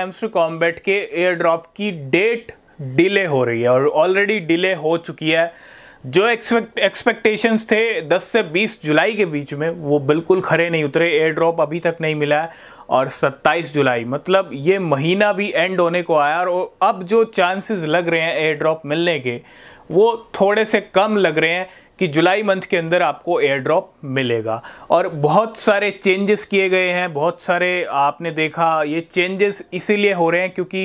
AIIMS Hamster Kombat के airdrop की date delay हो रही है और ऑलरेडी डिले हो चुकी है जो एक्सपेक्ट एक्सपेक्टेशंस थे 10 से 20 जुलाई के बीच में वो बिल्कुल खरे नहीं उतरे एयर ड्रॉप अभी तक नहीं मिला है और 27 जुलाई मतलब ये महीना भी एंड होने को आया और अब जो चांसेस लग रहे हैं एयर ड्रॉप मिलने के वो थोड़े से कम लग रहे हैं कि जुलाई मंथ के अंदर आपको एयर ड्रॉप मिलेगा और बहुत सारे चेंजेस किए गए हैं बहुत सारे आपने देखा ये चेंजेस इसीलिए हो रहे हैं क्योंकि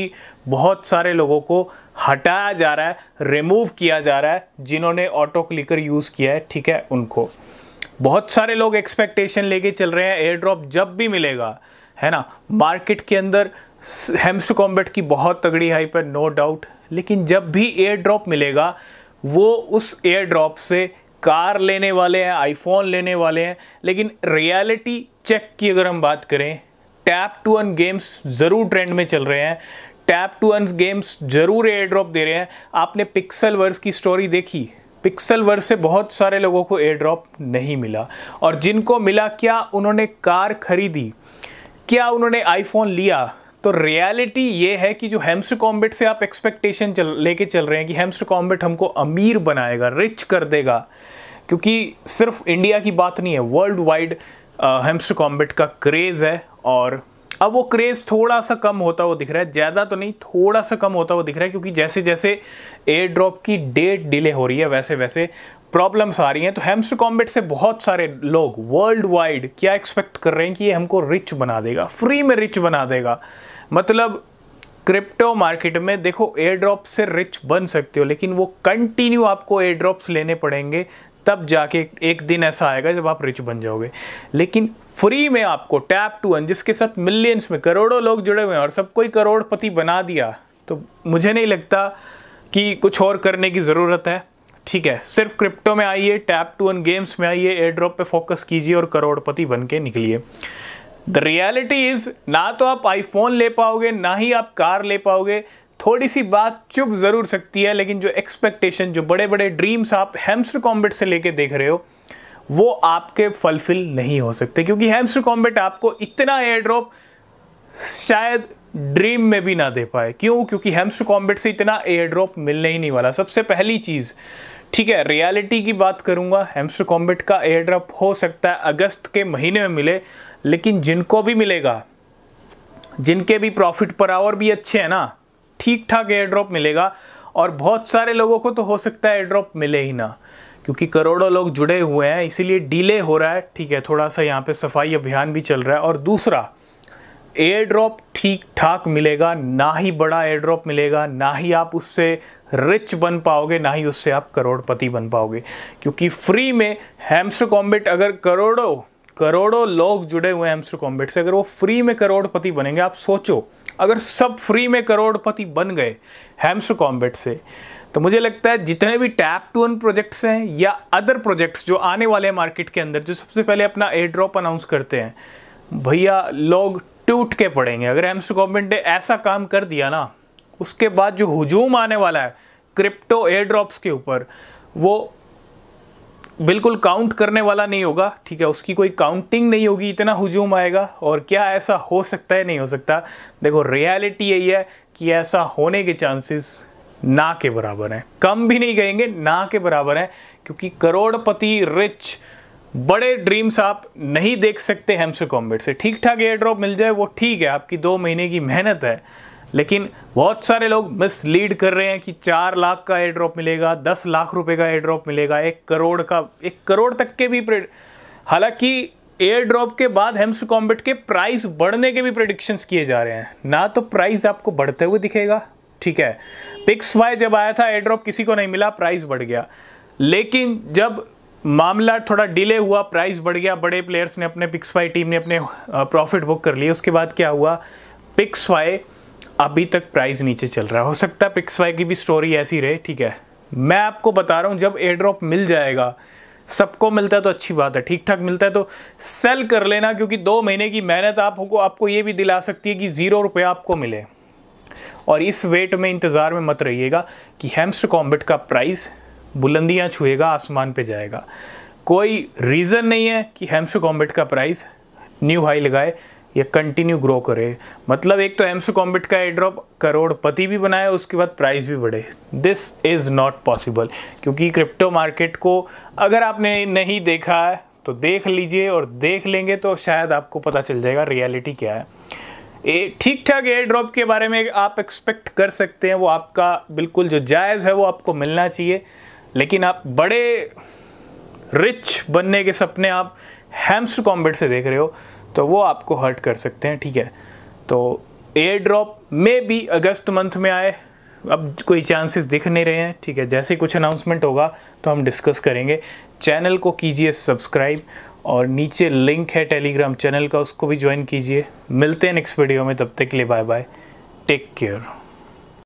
बहुत सारे लोगों को हटाया जा रहा है रिमूव किया जा रहा है जिन्होंने ऑटो क्लिकर यूज़ किया है ठीक है उनको बहुत सारे लोग एक्सपेक्टेशन लेके चल रहे हैं एयर ड्रॉप जब भी मिलेगा है ना मार्केट के अंदर हेम्स कॉम्बेट की बहुत तगड़ी हाइप है नो डाउट लेकिन जब भी एयर ड्रॉप मिलेगा वो उस एयर ड्रॉप से कार लेने वाले हैं आईफोन लेने वाले हैं लेकिन रियलिटी चेक की अगर हम बात करें टैप टू अन गेम्स ज़रूर ट्रेंड में चल रहे हैं टैप टू अन गेम्स ज़रूर एयर ड्रॉप दे रहे हैं आपने पिक्सल वर्स की स्टोरी देखी पिक्सल वर्स से बहुत सारे लोगों को एयर ड्रॉप नहीं मिला और जिनको मिला क्या उन्होंने कार खरीदी क्या उन्होंने आईफोन लिया तो रियलिटी ये है कि जो हेम्स कॉम्बेट से आप एक्सपेक्टेशन चल लेके चल रहे हैं कि हेम्स कॉम्बेट हमको अमीर बनाएगा रिच कर देगा क्योंकि सिर्फ इंडिया की बात नहीं है वर्ल्ड वाइड हेम्स कॉम्बेट का क्रेज़ है और अब वो क्रेज़ थोड़ा सा कम होता हुआ दिख रहा है ज़्यादा तो नहीं थोड़ा सा कम होता हुआ दिख रहा है क्योंकि जैसे जैसे एयर ड्रॉप की डेट डिले हो रही है वैसे वैसे प्रॉब्लम्स आ रही हैं तो हेम्स कॉम्बेट से बहुत सारे लोग वर्ल्ड वाइड क्या एक्सपेक्ट कर रहे हैं कि ये हमको रिच बना देगा फ्री में रिच बना देगा मतलब क्रिप्टो मार्केट में देखो एयर ड्रॉप से रिच बन सकते हो लेकिन वो कंटिन्यू आपको एयर ड्रॉप्स लेने पड़ेंगे तब जाके एक दिन ऐसा आएगा जब आप रिच बन जाओगे लेकिन फ्री में आपको टैप टू वन जिसके साथ मिलियंस में करोड़ों लोग जुड़े हुए हैं और सबको ही करोड़पति बना दिया तो मुझे नहीं लगता कि कुछ और करने की ज़रूरत है ठीक है सिर्फ क्रिप्टो में आइए टैप टू वन गेम्स में आइए एयर ड्रॉप पर फोकस कीजिए और करोड़पति बन के निकलिए द रियलिटी इज़ ना तो आप आईफोन ले पाओगे ना ही आप कार ले पाओगे थोड़ी सी बात चुप ज़रूर सकती है लेकिन जो एक्सपेक्टेशन जो बड़े बड़े ड्रीम्स आप हेम्सर कॉम्बेट से लेके देख रहे हो वो आपके फलफिल नहीं हो सकते क्योंकि हेम्सर कॉम्बेट आपको इतना एयर ड्रॉप शायद ड्रीम में भी ना दे पाए क्यों क्योंकि हेम्सर कॉम्बेट से इतना एयर ड्रॉप मिलने ही नहीं वाला सबसे पहली चीज़ ठीक है रियलिटी की बात करूंगा हेम्सर कॉम्बेट का एयर ड्रॉप हो सकता है अगस्त के महीने में मिले लेकिन जिनको भी मिलेगा जिनके भी प्रॉफिट पर आवर भी अच्छे हैं ना ठीक ठाक एयर ड्रॉप मिलेगा और बहुत सारे लोगों को तो हो सकता है एयर ड्रॉप मिले ही ना क्योंकि करोड़ों लोग जुड़े हुए हैं इसीलिए डिले हो रहा है ठीक है थोड़ा सा यहाँ पे सफाई अभियान भी चल रहा है और दूसरा एयर ड्रॉप ठीक ठाक मिलेगा ना ही बड़ा एयर ड्रॉप मिलेगा ना ही आप उससे रिच बन पाओगे ना ही उससे आप करोड़पति बन पाओगे क्योंकि फ्री में हेम्स कॉम्बेट अगर करोड़ों करोड़ों लोग जुड़े हुए हैं कॉम्बेट से अगर वो फ्री में करोड़पति बनेंगे आप सोचो अगर सब फ्री में करोड़पति बन गए हेम्सो कॉम्बेट से तो मुझे लगता है जितने भी टैप टू अन प्रोजेक्ट्स हैं या अदर प्रोजेक्ट्स जो आने वाले हैं मार्केट के अंदर जो सबसे पहले अपना एयर ड्रॉप अनाउंस करते हैं भैया लोग टूट के पड़ेंगे अगर एम्स गवर्नमेंट ने ऐसा काम कर दिया ना उसके बाद जो हजूम आने वाला है क्रिप्टो एयर ड्रॉप्स के ऊपर वो बिल्कुल काउंट करने वाला नहीं होगा ठीक है उसकी कोई काउंटिंग नहीं होगी इतना हुजूम आएगा और क्या ऐसा हो सकता है नहीं हो सकता देखो रियलिटी यही है कि ऐसा होने के चांसेस ना के बराबर हैं कम भी नहीं कहेंगे ना के बराबर हैं क्योंकि करोड़पति रिच बड़े ड्रीम्स आप नहीं देख सकते हेम्सो कॉम्बेट से ठीक ठाक एयर ड्रॉप मिल जाए वो ठीक है आपकी दो महीने की मेहनत है लेकिन बहुत सारे लोग मिसलीड कर रहे हैं कि चार लाख का एयर ड्रॉप मिलेगा दस लाख रुपए का एयर ड्रॉप मिलेगा एक करोड़ का एक करोड़ तक के भी हालांकि एयर ड्रॉप के बाद हेम्स कॉम्बेट के प्राइस बढ़ने के भी प्रडिक्शंस किए जा रहे हैं ना तो प्राइस आपको बढ़ते हुए दिखेगा ठीक है पिक्स वाई जब आया था एयर ड्रॉप किसी को नहीं मिला प्राइस बढ़ गया लेकिन जब मामला थोड़ा डिले हुआ प्राइस बढ़ गया बड़े प्लेयर्स ने अपने पिक्स वाई टीम ने अपने प्रॉफिट बुक कर लिए उसके बाद क्या हुआ पिक्स वाई अभी तक प्राइस नीचे चल रहा है हो सकता है पिक्स वाई की भी स्टोरी ऐसी रहे ठीक है मैं आपको बता रहा हूँ जब एयर ड्रॉप मिल जाएगा सबको मिलता है तो अच्छी बात है ठीक ठाक मिलता है तो सेल कर लेना क्योंकि दो महीने की मेहनत आप हो आपको ये भी दिला सकती है कि ज़ीरो रुपये आपको मिले और इस वेट में इंतज़ार में मत रहिएगा कि हेम्स कॉम्बेट का प्राइस बुलंदियाँ छुएगा आसमान पे जाएगा कोई रीज़न नहीं है कि हेम्स कॉम्बेट का प्राइस न्यू हाई लगाए ये कंटिन्यू ग्रो करे मतलब एक तो एम्स कॉम्बिट का एड्रॉप करोड़पति भी बनाए उसके बाद प्राइस भी बढ़े दिस इज़ नॉट पॉसिबल क्योंकि क्रिप्टो मार्केट को अगर आपने नहीं देखा है तो देख लीजिए और देख लेंगे तो शायद आपको पता चल जाएगा रियलिटी क्या है ठीक ठाक एयर ड्रॉप के बारे में आप एक्सपेक्ट कर सकते हैं वो आपका बिल्कुल जो जायज़ है वो आपको मिलना चाहिए लेकिन आप बड़े रिच बनने के सपने आप हैम्स कॉम्बेट से देख रहे हो तो वो आपको हर्ट कर सकते हैं ठीक है तो एयर ड्रॉप में भी अगस्त मंथ में आए अब कोई चांसेस दिख नहीं रहे हैं ठीक है जैसे कुछ अनाउंसमेंट होगा तो हम डिस्कस करेंगे चैनल को कीजिए सब्सक्राइब और नीचे लिंक है टेलीग्राम चैनल का उसको भी ज्वाइन कीजिए मिलते हैं नेक्स्ट वीडियो में तब तक के लिए बाय बाय टेक केयर